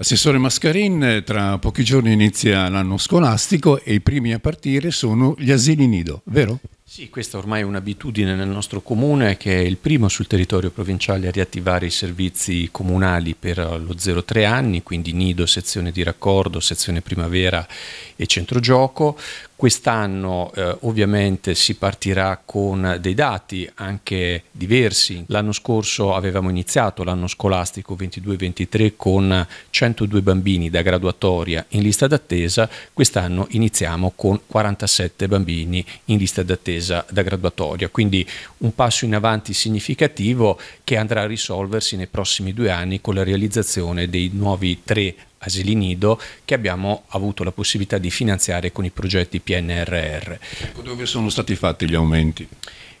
Assessore Mascarin tra pochi giorni inizia l'anno scolastico e i primi a partire sono gli asili nido, vero? Sì, questa ormai è un'abitudine nel nostro comune che è il primo sul territorio provinciale a riattivare i servizi comunali per lo 0-3 anni, quindi nido, sezione di raccordo, sezione primavera e centrogioco, Quest'anno eh, ovviamente si partirà con dei dati anche diversi. L'anno scorso avevamo iniziato l'anno scolastico 22-23 con 102 bambini da graduatoria in lista d'attesa, quest'anno iniziamo con 47 bambini in lista d'attesa da graduatoria, quindi un passo in avanti significativo che andrà a risolversi nei prossimi due anni con la realizzazione dei nuovi tre asili nido che abbiamo avuto la possibilità di finanziare con i progetti PNRR. Ecco dove sono stati fatti gli aumenti?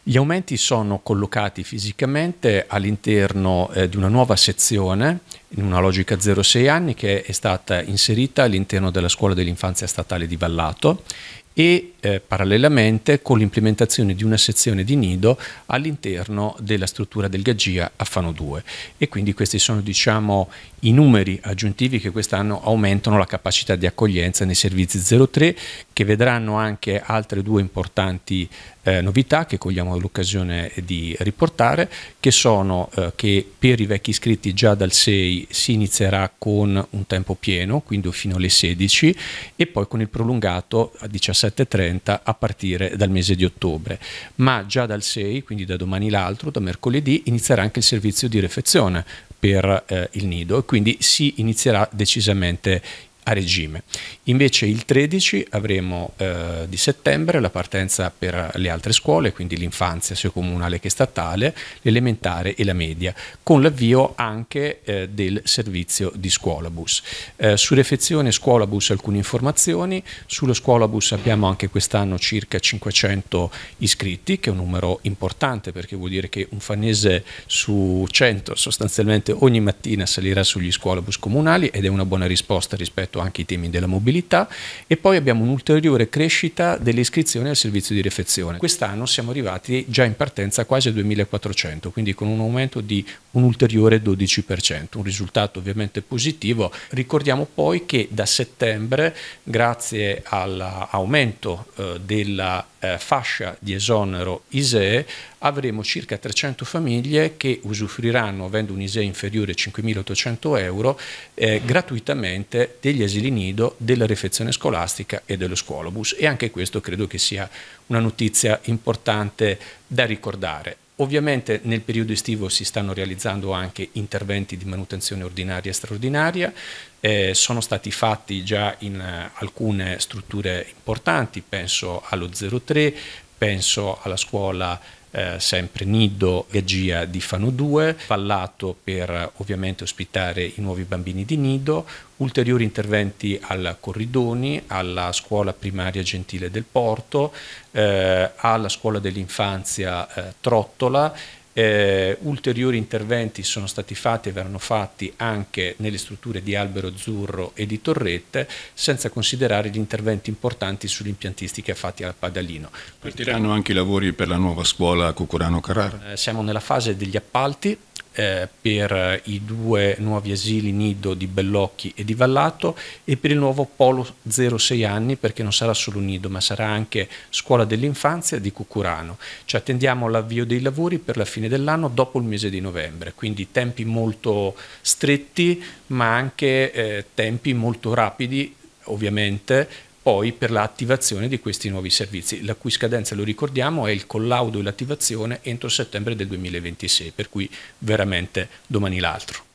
Gli aumenti sono collocati fisicamente all'interno eh, di una nuova sezione in una logica 0-6 anni che è stata inserita all'interno della scuola dell'infanzia statale di Vallato e eh, parallelamente con l'implementazione di una sezione di nido all'interno della struttura del Gaggia a Fano 2 e quindi questi sono diciamo, i numeri aggiuntivi che quest'anno aumentano la capacità di accoglienza nei servizi 03 che vedranno anche altre due importanti eh, novità che cogliamo l'occasione di riportare che sono eh, che per i vecchi iscritti già dal 6 si inizierà con un tempo pieno quindi fino alle 16 e poi con il prolungato a 17 17.30 a partire dal mese di ottobre, ma già dal 6, quindi da domani l'altro, da mercoledì, inizierà anche il servizio di refezione per eh, il nido e quindi si inizierà decisamente a regime. Invece il 13 avremo eh, di settembre la partenza per le altre scuole, quindi l'infanzia sia comunale che statale, l'elementare e la media, con l'avvio anche eh, del servizio di scuolabus. Eh, su refezione scuolabus alcune informazioni, sullo scuolabus abbiamo anche quest'anno circa 500 iscritti, che è un numero importante perché vuol dire che un fanese su 100 sostanzialmente ogni mattina salirà sugli scuolabus comunali ed è una buona risposta rispetto sotto anche i temi della mobilità e poi abbiamo un'ulteriore crescita delle iscrizioni al servizio di refezione. Quest'anno siamo arrivati già in partenza quasi a 2400, quindi con un aumento di un ulteriore 12%, un risultato ovviamente positivo. Ricordiamo poi che da settembre, grazie all'aumento eh, della eh, fascia di esonero ISEE avremo circa 300 famiglie che usufruiranno, avendo un ISEE inferiore a 5.800 euro, eh, gratuitamente degli asili nido, della refezione scolastica e dello scuolobus. E anche questo credo che sia una notizia importante da ricordare. Ovviamente nel periodo estivo si stanno realizzando anche interventi di manutenzione ordinaria e straordinaria, eh, sono stati fatti già in eh, alcune strutture importanti, penso allo 03, penso alla scuola eh, sempre Nido Gaggia di Fano 2, Pallato per ovviamente ospitare i nuovi bambini di Nido, ulteriori interventi al Corridoni, alla scuola primaria Gentile del Porto, eh, alla scuola dell'infanzia eh, Trottola eh, ulteriori interventi sono stati fatti e verranno fatti anche nelle strutture di Albero Azzurro e di Torrette, senza considerare gli interventi importanti sull'impiantistica fatti al Padalino. Partiranno anche i lavori per la nuova scuola Cucurano Carrara? Eh, siamo nella fase degli appalti eh, per i due nuovi asili nido di Bellocchi e di Vallato e per il nuovo Polo 06 anni perché non sarà solo nido ma sarà anche scuola dell'infanzia di Cucurano. Ci attendiamo l'avvio dei lavori per la fine dell'anno dopo il mese di novembre, quindi tempi molto stretti ma anche eh, tempi molto rapidi ovviamente poi per l'attivazione di questi nuovi servizi, la cui scadenza, lo ricordiamo, è il collaudo e l'attivazione entro settembre del 2026, per cui veramente domani l'altro.